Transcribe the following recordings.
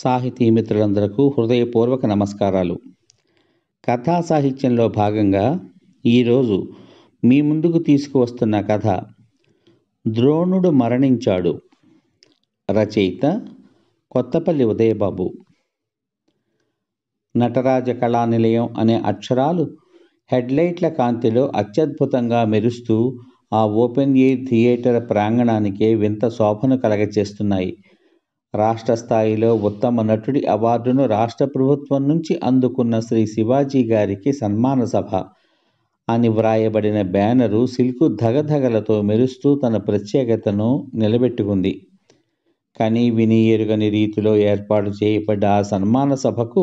సాహితీ మిత్రులందరకు హృదయపూర్వక నమస్కారాలు కథా సాహిత్యంలో భాగంగా ఈరోజు మీ ముందుకు తీసుకువస్తున్న కథ ద్రోణుడు మరణించాడు రచయిత కొత్తపల్లి ఉదయబాబు నటరాజ కళానిలయం అనే అక్షరాలు హెడ్లైట్ల కాంతిలో అత్యద్భుతంగా మెరుస్తూ ఆ ఓపెన్ ఎయిర్ థియేటర్ ప్రాంగణానికే వింత శోభను కలగచేస్తున్నాయి రాష్ట్ర స్థాయిలో ఉత్తమ నటుడి అవార్డును రాష్ట్ర ప్రభుత్వం నుంచి అందుకున్న శ్రీ శివాజీ గారికి సన్మాన సభ అని వ్రాయబడిన బ్యానరు సిల్కు ధగధగలతో మెరుస్తూ తన ప్రత్యేకతను నిలబెట్టుకుంది కానీ విని ఎరుగని రీతిలో ఏర్పాటు చేయబడ్డ ఆ సన్మాన సభకు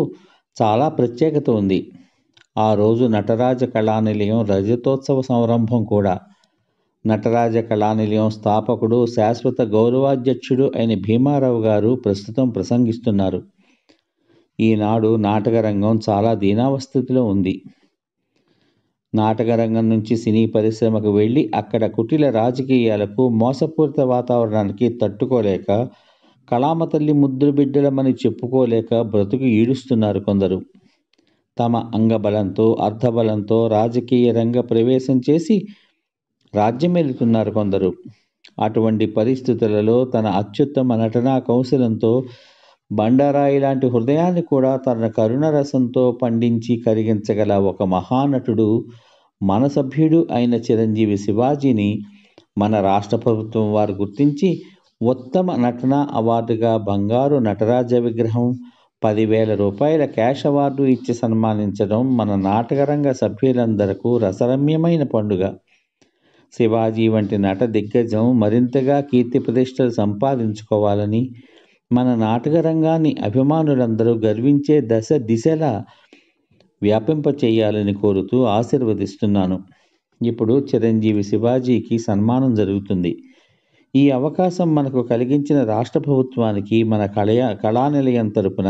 చాలా ప్రత్యేకత ఉంది ఆ రోజు నటరాజ కళానిలయం రజతోత్సవ సంరంభం కూడా నటరాజ కళానిలయం స్థాపకుడు శాశ్వత గౌరవాధ్యక్షుడు అయిన భీమారావు గారు ప్రస్తుతం ప్రసంగిస్తున్నారు ఈనాడు నాటకరంగం చాలా దీనావస్థితిలో ఉంది నాటకరంగం నుంచి సినీ పరిశ్రమకు వెళ్ళి అక్కడ కుటిల రాజకీయాలకు మోసపూరిత వాతావరణానికి తట్టుకోలేక కళామతల్లి తల్లి బిడ్డలమని చెప్పుకోలేక బ్రతుకు ఈడుస్తున్నారు కొందరు తమ అంగబలంతో అర్ధబలంతో రాజకీయ రంగ ప్రవేశం చేసి రాజ్యమేలుతున్నారు కొందరు అటువంటి పరిస్థితులలో తన అత్యుత్తమ నటనా కౌశలంతో బండరాయి లాంటి హృదయాన్ని కూడా తన కరుణరసంతో పండించి కరిగించగల ఒక మహానటుడు మన సభ్యుడు అయిన చిరంజీవి శివాజీని మన రాష్ట్ర ప్రభుత్వం వారు గుర్తించి ఉత్తమ నటనా అవార్డుగా బంగారు నటరాజ విగ్రహం పదివేల రూపాయల క్యాష్ అవార్డు ఇచ్చి సన్మానించడం మన నాటకరంగ సభ్యులందరకు రసరమ్యమైన పండుగ శివాజీ వంటి నట దిగ్గజం మరింతగా కీర్తి ప్రతిష్టలు సంపాదించుకోవాలని మన నాటక రంగాన్ని అభిమానులందరూ గర్వించే దశ దిశలా చేయాలని కోరుతూ ఆశీర్వదిస్తున్నాను ఇప్పుడు చిరంజీవి శివాజీకి సన్మానం జరుగుతుంది ఈ అవకాశం మనకు కలిగించిన రాష్ట్ర ప్రభుత్వానికి మన కళయ కళానిలయం తరపున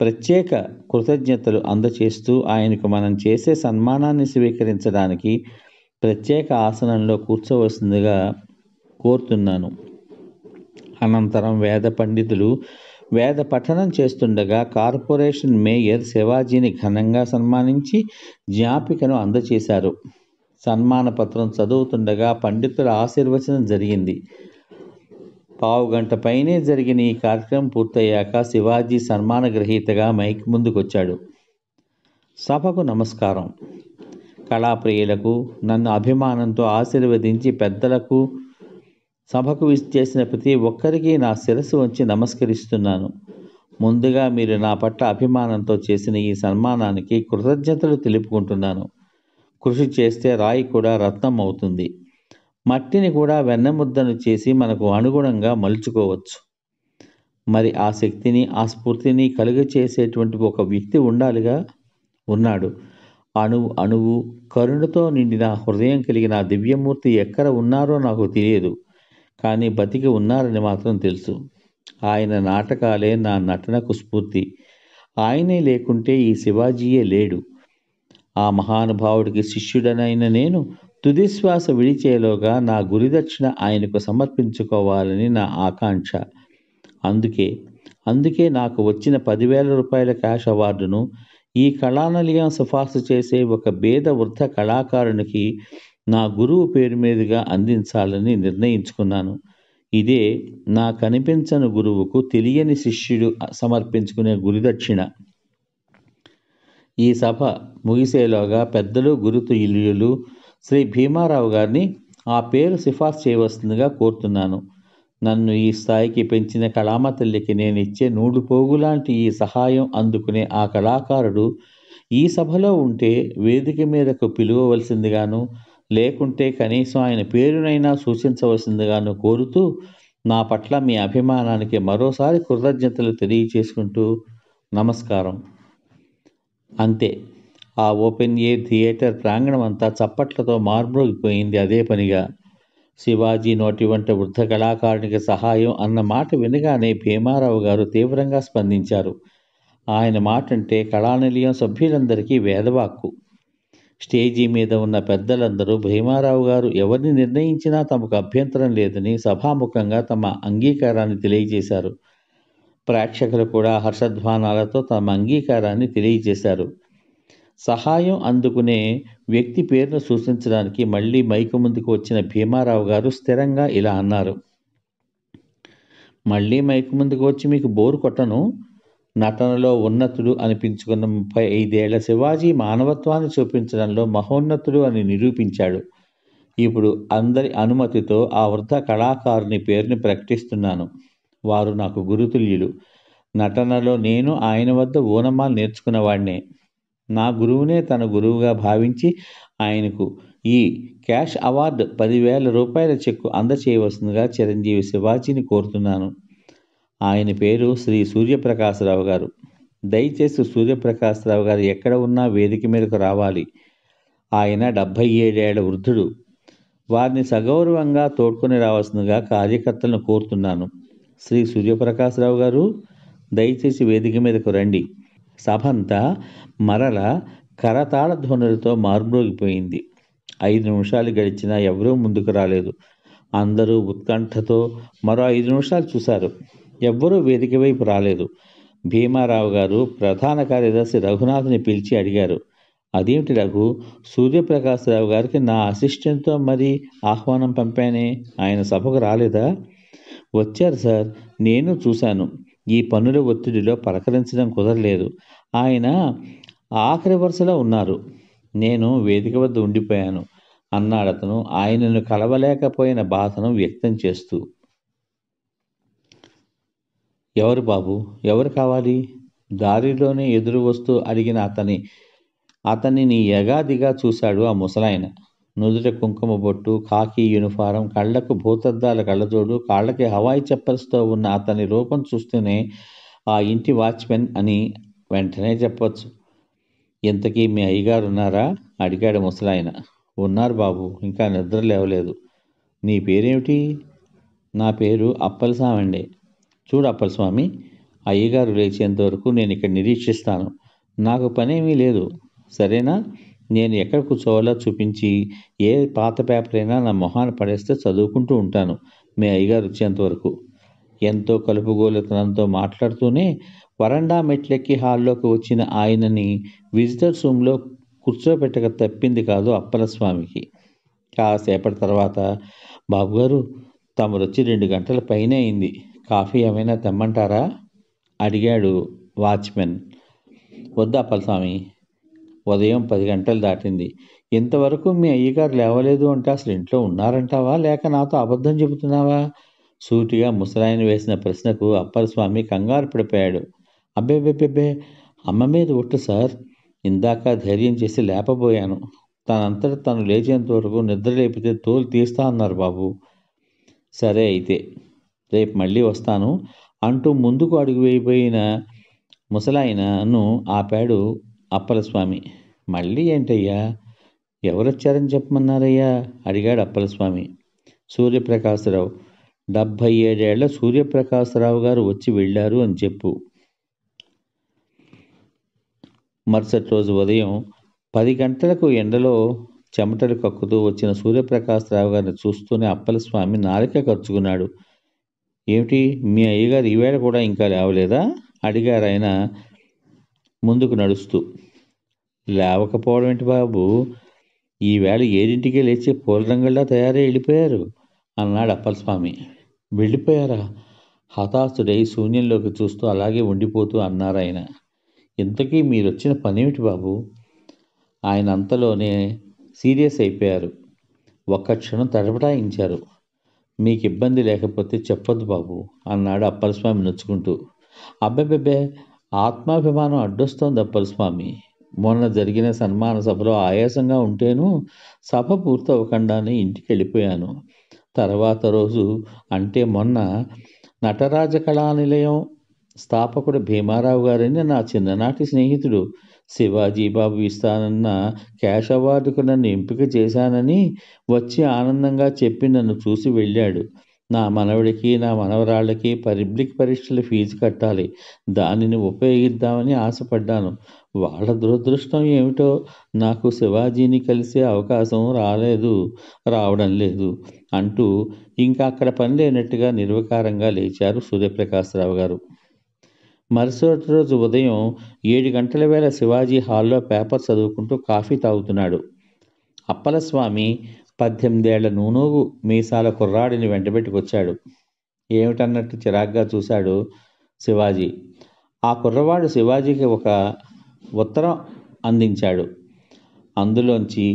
ప్రత్యేక కృతజ్ఞతలు అందచేస్తూ ఆయనకు మనం చేసే సన్మానాన్ని స్వీకరించడానికి ప్రత్యేక ఆసనంలో కూర్చోవలసిందిగా కోరుతున్నాను అనంతరం వేద పండితులు వేద పఠనం చేస్తుండగా కార్పొరేషన్ మేయర్ శివాజీని ఘనంగా సన్మానించి జ్ఞాపికను అందచేశారు సన్మాన పత్రం చదువుతుండగా పండితుల ఆశీర్వచనం జరిగింది పావు గంట పైనే జరిగిన ఈ కార్యక్రమం పూర్తయ్యాక శివాజీ సన్మాన గ్రహీతగా మైక్ ముందుకొచ్చాడు సభకు నమస్కారం కళాప్రియులకు నన్ను అభిమానంతో ఆశీర్వదించి పెద్దలకు సభకు విచ్చేసిన ప్రతి ఒక్కరికి నా శిరస్సు వంచి నమస్కరిస్తున్నాను ముందుగా మీరు నా పట్ల అభిమానంతో చేసిన ఈ సన్మానానికి కృతజ్ఞతలు తెలుపుకుంటున్నాను కృషి చేస్తే రాయి కూడా రత్నం అవుతుంది మట్టిని కూడా వెన్నముద్దను చేసి మనకు అనుగుణంగా మలుచుకోవచ్చు మరి ఆ శక్తిని ఆ స్ఫూర్తిని కలుగ చేసేటువంటి ఒక వ్యక్తి ఉండాలిగా ఉన్నాడు అణువు అణువు కరుణతో నిండిన హృదయం కలిగిన దివ్యమూర్తి ఎక్కడ ఉన్నారో నాకు తెలియదు కానీ బతికి ఉన్నారని మాత్రం తెలుసు ఆయన నాటకాలే నా నటనకు స్ఫూర్తి ఆయనే లేకుంటే ఈ శివాజీయే లేడు ఆ మహానుభావుడికి శిష్యుడనైన నేను తుదిశ్వాస విడిచేలోగా నా గురిదక్షిణ ఆయనకు సమర్పించుకోవాలని నా ఆకాంక్ష అందుకే అందుకే నాకు వచ్చిన పదివేల రూపాయల క్యాష్ అవార్డును ఈ కళానిలయం సిఫార్సు చేసే ఒక భేద వృద్ధ కళాకారునికి నా గురువు పేరు మీదుగా అందించాలని నిర్ణయించుకున్నాను ఇదే నా కనిపించని గురువుకు తెలియని శిష్యుడు సమర్పించుకునే గురుదక్షిణ ఈ సభ ముగిసేలోగా పెద్దలు గురుతుల్యులు శ్రీ భీమారావు గారిని ఆ పేరు సిఫార్సు చేయవలసిందిగా కోరుతున్నాను నన్ను ఈ స్థాయికి పెంచిన కళామ తల్లికి నేను ఇచ్చే నూడు పోగులాంటి ఈ సహాయం అందుకునే ఆ కళాకారుడు ఈ సభలో ఉంటే వేదిక మీదకు పిలువవలసిందిగాను లేకుంటే కనీసం ఆయన పేరునైనా సూచించవలసిందిగాను కోరుతూ నా పట్ల మీ అభిమానానికి మరోసారి కృతజ్ఞతలు తెలియచేసుకుంటూ నమస్కారం అంతే ఆ ఓపెన్ ఎయిర్ థియేటర్ ప్రాంగణం అంతా చప్పట్లతో మార్మోగిపోయింది అదే పనిగా శివాజీ నోటి వంటి వృద్ధ కళాకారునికి సహాయం అన్న మాట వినగానే భీమారావు గారు తీవ్రంగా స్పందించారు ఆయన మాట అంటే కళానిలయం సభ్యులందరికీ వేదవాక్కు స్టేజీ మీద ఉన్న పెద్దలందరూ భీమారావు గారు ఎవరిని నిర్ణయించినా తమకు అభ్యంతరం లేదని సభాముఖంగా తమ అంగీకారాన్ని తెలియజేశారు ప్రేక్షకులు కూడా హర్షధ్వానాలతో తమ అంగీకారాన్ని తెలియజేశారు సహాయం అందుకునే వ్యక్తి పేరును సూచించడానికి మళ్ళీ మైకు ముందుకు వచ్చిన భీమారావు గారు స్థిరంగా ఇలా అన్నారు మళ్ళీ మైకు ముందుకు వచ్చి మీకు బోరు కొట్టను నటనలో ఉన్నతుడు అనిపించుకున్న ముప్పై ఐదేళ్ల శివాజీ మానవత్వాన్ని చూపించడంలో మహోన్నతుడు అని నిరూపించాడు ఇప్పుడు అందరి అనుమతితో ఆ వృద్ధ కళాకారుని పేరుని ప్రకటిస్తున్నాను వారు నాకు గురుతుల్యులు నటనలో నేను ఆయన వద్ద ఊనమాలు నేర్చుకున్నవాడినే నా గురువునే తన గురువుగా భావించి ఆయనకు ఈ క్యాష్ అవార్డు పదివేల రూపాయల చెక్కు అందచేయవలసిందిగా చిరంజీవి శివాజీని కోరుతున్నాను ఆయన పేరు శ్రీ సూర్యప్రకాశరావు గారు దయచేసి సూర్యప్రకాశరావు గారు ఎక్కడ ఉన్నా వేదిక మీదకు రావాలి ఆయన డెబ్భై ఏడేళ్ల వృద్ధుడు వారిని సగౌరవంగా తోడ్కొని రావాల్సిందిగా కార్యకర్తలను కోరుతున్నాను శ్రీ సూర్యప్రకాశరావు గారు దయచేసి వేదిక మీదకు రండి సభంతా మరల కరతాళ ధ్వనులతో మార్మోగిపోయింది ఐదు నిమిషాలు గడిచినా ఎవరూ ముందుకు రాలేదు అందరూ ఉత్కంఠతో మరో ఐదు నిమిషాలు చూశారు ఎవ్వరూ వేదిక వైపు రాలేదు భీమారావు గారు ప్రధాన కార్యదర్శి రఘునాథ్ని పిలిచి అడిగారు అదేమిటి రఘు రావు గారికి నా అసిస్టెంట్తో మరి ఆహ్వానం పంపానే ఆయన సభకు రాలేదా వచ్చారు సార్ నేను చూశాను ఈ పనుల ఒత్తిడిలో పలకరించడం కుదరలేదు ఆయన ఆఖరి వరుసలో ఉన్నారు నేను వేదిక వద్ద ఉండిపోయాను అన్నాడు అతను ఆయనను కలవలేకపోయిన బాధను వ్యక్తం చేస్తూ ఎవరు బాబు ఎవరు కావాలి దారిలోనే ఎదురు వస్తూ అడిగిన అతని అతనిని ఎగాదిగా చూశాడు ఆ ముసలాయన నుదుట కుంకుమ బొట్టు కాకి యూనిఫారం కళ్ళకు భూతద్దాల కళ్ళజోడు కాళ్ళకి హవాయి చెప్పల్స్తో ఉన్న అతని రూపం చూస్తేనే ఆ ఇంటి వాచ్మెన్ అని వెంటనే చెప్పవచ్చు ఇంతకీ మీ అయ్యగారు ఉన్నారా అడిగాడు ముసలాయన ఉన్నారు బాబు ఇంకా నిద్ర లేవలేదు నీ పేరేమిటి నా పేరు అండి చూడు అప్పలస్వామి అయ్యగారు లేచేంత వరకు నేను ఇక్కడ నిరీక్షిస్తాను నాకు పనేమీ లేదు సరేనా నేను ఎక్కడ కూర్చోవాలో చూపించి ఏ పాత పేపర్ అయినా నా మొహాన్ని పడేస్తే చదువుకుంటూ ఉంటాను మీ అయ్యగారు వచ్చేంతవరకు ఎంతో కలుపుగోలుతనంతో మాట్లాడుతూనే వరండా మెట్లెక్కి హాల్లోకి వచ్చిన ఆయనని విజిటర్స్ రూమ్లో కూర్చోబెట్టక తప్పింది కాదు అప్పలస్వామికి కాసేపటి తర్వాత బాబుగారు తమరు వచ్చి రెండు గంటల పైనే అయింది కాఫీ ఏమైనా తెమ్మంటారా అడిగాడు వాచ్మెన్ వద్దా అప్పలస్వామి ఉదయం పది గంటలు దాటింది ఇంతవరకు మీ అయ్యగారు లేవలేదు అంటే అసలు ఇంట్లో ఉన్నారంటావా లేక నాతో అబద్ధం చెబుతున్నావా సూటిగా ముసలాయన వేసిన ప్రశ్నకు స్వామి కంగారు పడిపోయాడు అబ్బేబేబేబే అమ్మ మీద ఒట్టు సార్ ఇందాక ధైర్యం చేసి లేపబోయాను తనంతట తను లేచేంత వరకు నిద్ర లేపితే తోలు తీస్తా అన్నారు బాబు సరే అయితే రేపు మళ్ళీ వస్తాను అంటూ ముందుకు అడుగు వేయబోయిన ముసలాయనను ఆపాడు అప్పలస్వామి మళ్ళీ ఏంటయ్యా ఎవరొచ్చారని చెప్పమన్నారయ్యా అడిగాడు అప్పలస్వామి సూర్యప్రకాశరావు డెబ్భై ఏడేళ్ల సూర్యప్రకాశరావు గారు వచ్చి వెళ్ళారు అని చెప్పు మరుసటి రోజు ఉదయం పది గంటలకు ఎండలో చెమటలు కక్కుతూ వచ్చిన సూర్యప్రకాశరావు గారిని చూస్తూనే అప్పలస్వామి నాలిక ఖర్చుకున్నాడు ఏమిటి మీ అయ్యగారు ఈవేళ కూడా ఇంకా లేవలేదా అడిగారు ఆయన ముందుకు నడుస్తూ లేవకపోవడం ఏంటి బాబు ఈవేళ ఏడింటికే లేచి పూలరంగల్లా తయారై వెళ్ళిపోయారు అన్నాడు అప్పలస్వామి వెళ్ళిపోయారా హతాశుడై శూన్యంలోకి చూస్తూ అలాగే ఉండిపోతూ అన్నారాయన ఇంతకీ మీరు వచ్చిన పనేమిటి బాబు ఆయన అంతలోనే సీరియస్ అయిపోయారు ఒక్క క్షణం తడపటాయించారు మీకు ఇబ్బంది లేకపోతే చెప్పొద్దు బాబు అన్నాడు అప్పలస్వామి నొచ్చుకుంటూ అబ్బెబ్బెబ్బే ఆత్మాభిమానం అడ్డొస్తోంది అప్పలస్వామి మొన్న జరిగిన సన్మాన సభలో ఆయాసంగా ఉంటేను సభ పూర్తవకుండానే ఇంటికి వెళ్ళిపోయాను తర్వాత రోజు అంటే మొన్న నటరాజ కళానిలయం స్థాపకుడు భీమారావు గారని నా చిన్ననాటి స్నేహితుడు శివాజీ బాబు ఇస్తానన్న క్యాష్ అవార్డుకు నన్ను ఎంపిక చేశానని వచ్చి ఆనందంగా చెప్పి నన్ను చూసి వెళ్ళాడు నా మనవడికి నా మనవరాళ్ళకి పబ్లిక్ పరీక్షల ఫీజు కట్టాలి దానిని ఉపయోగిద్దామని ఆశపడ్డాను వాళ్ళ దురదృష్టం ఏమిటో నాకు శివాజీని కలిసే అవకాశం రాలేదు రావడం లేదు అంటూ ఇంకా అక్కడ పని లేనట్టుగా నిర్వకారంగా లేచారు సూర్యప్రకాశ్రావు గారు మరుసటి రోజు ఉదయం ఏడు గంటల వేళ శివాజీ హాల్లో పేపర్ చదువుకుంటూ కాఫీ తాగుతున్నాడు అప్పలస్వామి పద్దెనిమిదేళ్ల నూనూగు మీసాల కుర్రాడిని వెంటబెట్టుకొచ్చాడు ఏమిటన్నట్టు చిరాగ్గా చూశాడు శివాజీ ఆ కుర్రవాడు శివాజీకి ఒక ఉత్తరం అందించాడు అందులోంచి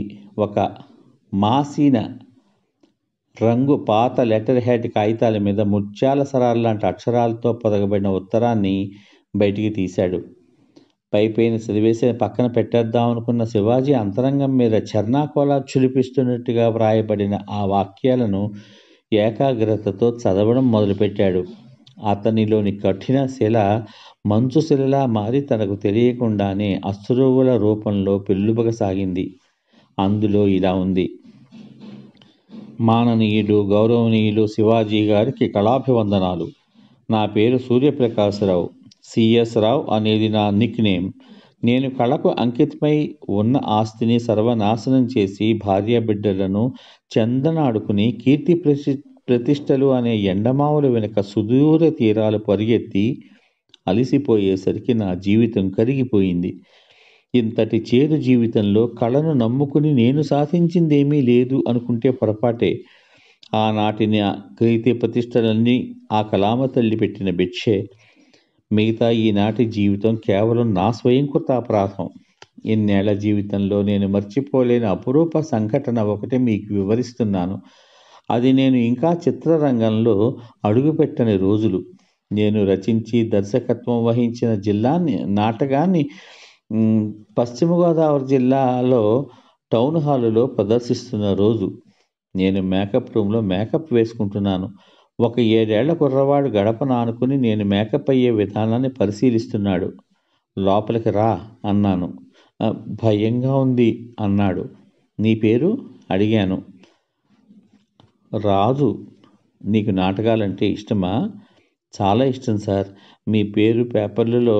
ఒక మాసిన రంగు పాత లెటర్ హెడ్ కాగితాల మీద ముత్యాల సరాలు లాంటి అక్షరాలతో పొదగబడిన ఉత్తరాన్ని బయటికి తీశాడు పైపైన చదివేసి పక్కన పెట్టేద్దాం అనుకున్న శివాజీ అంతరంగం మీద చర్నాకోలా చులిపిస్తున్నట్టుగా వ్రాయబడిన ఆ వాక్యాలను ఏకాగ్రతతో చదవడం మొదలుపెట్టాడు అతనిలోని కఠిన శిల మంచు శిలలా మారి తనకు తెలియకుండానే అశ్రువుల రూపంలో పెళ్ళుబగసాగింది అందులో ఇలా ఉంది మాననీయులు గౌరవనీయులు శివాజీ గారికి కళాభివందనాలు నా పేరు సూర్యప్రకాశరావు సిఎస్ రావు అనేది నా నిక్ నేమ్ నేను కళకు అంకితమై ఉన్న ఆస్తిని సర్వనాశనం చేసి భార్య బిడ్డలను చందనాడుకుని కీర్తి ప్రతి ప్రతిష్టలు అనే ఎండమావుల వెనుక సుదూర తీరాలు పరిగెత్తి అలిసిపోయేసరికి నా జీవితం కరిగిపోయింది ఇంతటి చేదు జీవితంలో కళను నమ్ముకుని నేను సాధించిందేమీ లేదు అనుకుంటే పొరపాటే ఆనాటిని కీర్తి ప్రతిష్టలన్నీ ఆ కళామ తల్లి పెట్టిన బిచ్చే మిగతా ఈనాటి జీవితం కేవలం నా స్వయంకృత అపరాధం ఇన్నేళ్ల జీవితంలో నేను మర్చిపోలేని అపురూప సంఘటన ఒకటి మీకు వివరిస్తున్నాను అది నేను ఇంకా చిత్రరంగంలో అడుగుపెట్టని రోజులు నేను రచించి దర్శకత్వం వహించిన జిల్లాని నాటకాన్ని పశ్చిమ గోదావరి జిల్లాలో టౌన్ హాలులో ప్రదర్శిస్తున్న రోజు నేను మేకప్ రూమ్లో మేకప్ వేసుకుంటున్నాను ఒక ఏడేళ్ల కుర్రవాడు గడపన అనుకుని నేను మేకప్ అయ్యే విధానాన్ని పరిశీలిస్తున్నాడు లోపలికి రా అన్నాను భయంగా ఉంది అన్నాడు నీ పేరు అడిగాను రాజు నీకు నాటకాలంటే ఇష్టమా చాలా ఇష్టం సార్ మీ పేరు పేపర్లలో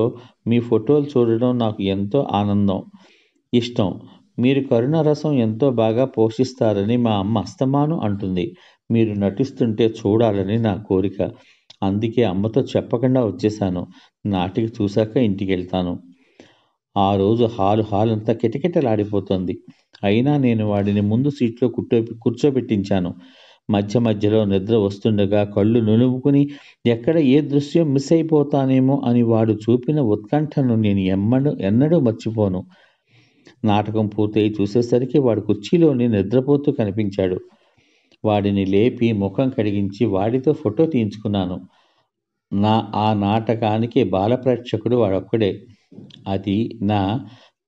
మీ ఫోటోలు చూడడం నాకు ఎంతో ఆనందం ఇష్టం మీరు కరుణరసం ఎంతో బాగా పోషిస్తారని మా అమ్మ అస్తమాను అంటుంది మీరు నటిస్తుంటే చూడాలని నా కోరిక అందుకే అమ్మతో చెప్పకుండా వచ్చేసాను నాటికి చూశాక ఇంటికి వెళ్తాను ఆ రోజు హాలు హాల్ అంతా కిటకిటలాడిపోతుంది అయినా నేను వాడిని ముందు సీట్లో కుట్టో కూర్చోబెట్టించాను మధ్య మధ్యలో నిద్ర వస్తుండగా కళ్ళు నునుముకుని ఎక్కడ ఏ దృశ్యం మిస్ అయిపోతానేమో అని వాడు చూపిన ఉత్కంఠను నేను ఎమ్మడు ఎన్నడూ మర్చిపోను నాటకం పూర్తయి చూసేసరికి వాడు కుర్చీలోని నిద్రపోతూ కనిపించాడు వాడిని లేపి ముఖం కడిగించి వాడితో ఫోటో తీయించుకున్నాను నా ఆ నాటకానికి బాల ప్రేక్షకుడు వాడొక్కడే అది నా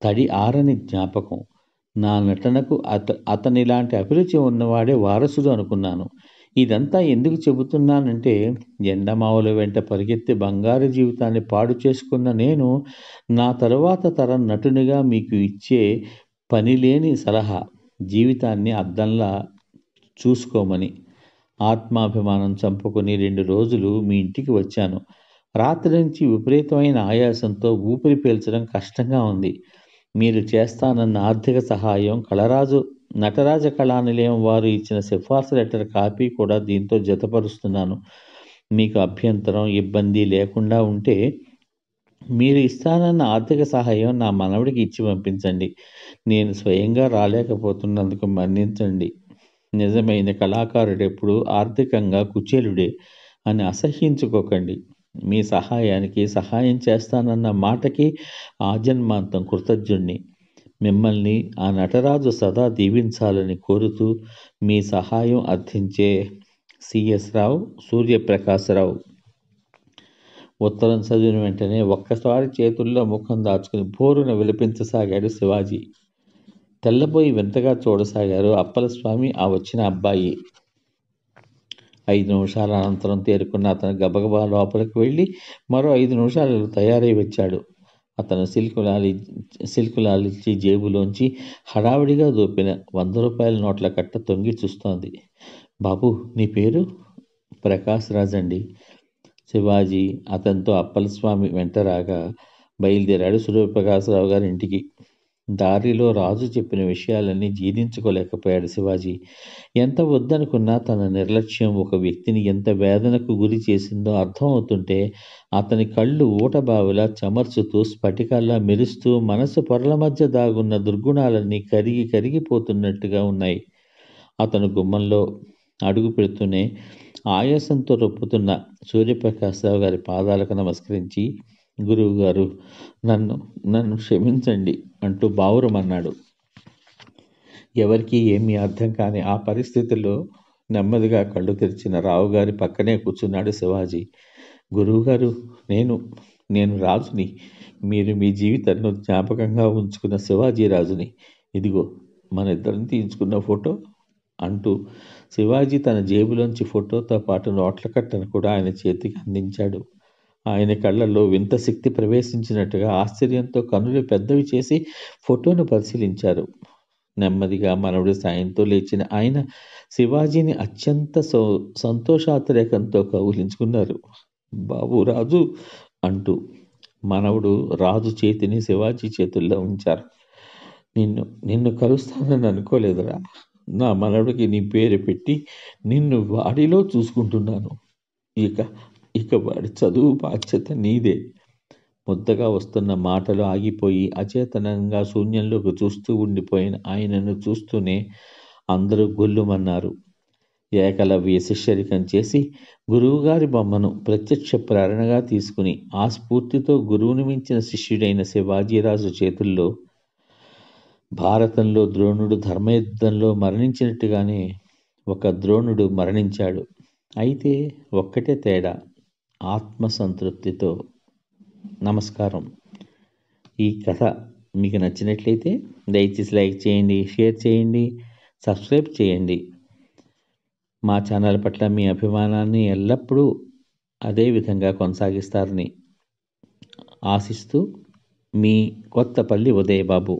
తడి ఆరని జ్ఞాపకం నా నటనకు అత అతనిలాంటి అభిరుచి ఉన్నవాడే వారసుడు అనుకున్నాను ఇదంతా ఎందుకు చెబుతున్నానంటే ఎండమావుల వెంట పరిగెత్తి బంగారు జీవితాన్ని పాడు చేసుకున్న నేను నా తరువాత తరం నటునిగా మీకు ఇచ్చే పనిలేని సలహా జీవితాన్ని అద్దంలా చూసుకోమని ఆత్మాభిమానం చంపుకుని రెండు రోజులు మీ ఇంటికి వచ్చాను రాత్రి నుంచి విపరీతమైన ఆయాసంతో ఊపిరి పీల్చడం కష్టంగా ఉంది మీరు చేస్తానన్న ఆర్థిక సహాయం కళరాజు నటరాజ కళానిలయం వారు ఇచ్చిన సిఫార్సు లెటర్ కాపీ కూడా దీంతో జతపరుస్తున్నాను మీకు అభ్యంతరం ఇబ్బంది లేకుండా ఉంటే మీరు ఇస్తానన్న ఆర్థిక సహాయం నా మనవడికి ఇచ్చి పంపించండి నేను స్వయంగా రాలేకపోతున్నందుకు మన్నించండి నిజమైన ఎప్పుడు ఆర్థికంగా కుచేలుడే అని అసహ్యించుకోకండి మీ సహాయానికి సహాయం చేస్తానన్న మాటకి ఆ జన్మాంతం కృతజ్ఞుణ్ణి మిమ్మల్ని ఆ నటరాజు సదా దీవించాలని కోరుతూ మీ సహాయం అర్థించే సిఎస్ రావు సూర్యప్రకాశరావు ఉత్తరం చదివిన వెంటనే ఒక్కసారి చేతుల్లో ముఖం దాచుకుని బోరున విలపించసాగాడు శివాజీ తెల్లబోయి వింతగా చూడసాగారు అప్పలస్వామి ఆ వచ్చిన అబ్బాయి ఐదు నిమిషాల అనంతరం తేరుకున్న అతను గబగబా లోపలికి వెళ్ళి మరో ఐదు నిమిషాలు తయారై వచ్చాడు అతను సిల్కు లాలి సిల్కు లాలిచ్చి జేబులోంచి హడావిడిగా దూపిన వంద రూపాయల నోట్ల కట్ట తొంగి చూస్తోంది బాబు నీ పేరు ప్రకాష్ రాజ్ అండి శివాజీ అతనితో అప్పలస్వామి వెంట రాగా బయలుదేరాడు సూర్యప్రకాశరావు గారి ఇంటికి దారిలో రాజు చెప్పిన విషయాలన్నీ జీర్ణించుకోలేకపోయాడు శివాజీ ఎంత వద్దనుకున్నా తన నిర్లక్ష్యం ఒక వ్యక్తిని ఎంత వేదనకు గురి చేసిందో అర్థమవుతుంటే అతని కళ్ళు ఊటబావిలా చమర్చుతూ స్ఫటికల్లా మెరుస్తూ మనసు పొరల మధ్య దాగున్న దుర్గుణాలన్నీ కరిగి కరిగిపోతున్నట్టుగా ఉన్నాయి అతను గుమ్మంలో అడుగు పెడుతూనే ఆయాసంతో రొప్పుతున్న రావు గారి పాదాలకు నమస్కరించి గురువుగారు నన్ను నన్ను క్షమించండి అంటూ బావురమన్నాడు ఎవరికి ఏమీ అర్థం కాని ఆ పరిస్థితుల్లో నెమ్మదిగా కళ్ళు తెరిచిన రావుగారి పక్కనే కూర్చున్నాడు శివాజీ గురువుగారు నేను నేను రాజుని మీరు మీ జీవితాన్ని జ్ఞాపకంగా ఉంచుకున్న శివాజీ రాజుని ఇదిగో మన ఇద్దరిని తీయించుకున్న ఫోటో అంటూ శివాజీ తన జేబులోంచి ఫోటోతో పాటు నోట్ల కట్టను కూడా ఆయన చేతికి అందించాడు ఆయన కళ్ళల్లో వింత శక్తి ప్రవేశించినట్టుగా ఆశ్చర్యంతో కనులు పెద్దవి చేసి ఫోటోను పరిశీలించారు నెమ్మదిగా మనవుడి సాయంతో లేచిన ఆయన శివాజీని అత్యంత సో సంతోషాతిరేకంతో కౌలించుకున్నారు బాబు రాజు అంటూ మనవుడు రాజు చేతిని శివాజీ చేతుల్లో ఉంచారు నిన్ను నిన్ను కలుస్తానని అనుకోలేదురా నా మనవుడికి నీ పేరు పెట్టి నిన్ను వాడిలో చూసుకుంటున్నాను ఇక ఇక వాడి చదువు బాధ్యత నీదే ముద్దగా వస్తున్న మాటలు ఆగిపోయి అచేతనంగా శూన్యంలోకి చూస్తూ ఉండిపోయిన ఆయనను చూస్తూనే అందరూ గొల్లుమన్నారు ఏకలవ్య శిష్యరికం చేసి గురువుగారి బొమ్మను ప్రత్యక్ష ప్రేరణగా తీసుకుని ఆ స్ఫూర్తితో గురువుని మించిన శిష్యుడైన శివాజీరాజు చేతుల్లో భారతంలో ద్రోణుడు ధర్మయుద్ధంలో మరణించినట్టుగానే ఒక ద్రోణుడు మరణించాడు అయితే ఒక్కటే తేడా ఆత్మసంతృప్తితో నమస్కారం ఈ కథ మీకు నచ్చినట్లయితే దయచేసి లైక్ చేయండి షేర్ చేయండి సబ్స్క్రైబ్ చేయండి మా ఛానల్ పట్ల మీ అభిమానాన్ని ఎల్లప్పుడూ అదే విధంగా కొనసాగిస్తారని ఆశిస్తూ మీ కొత్తపల్లి ఉదయబాబు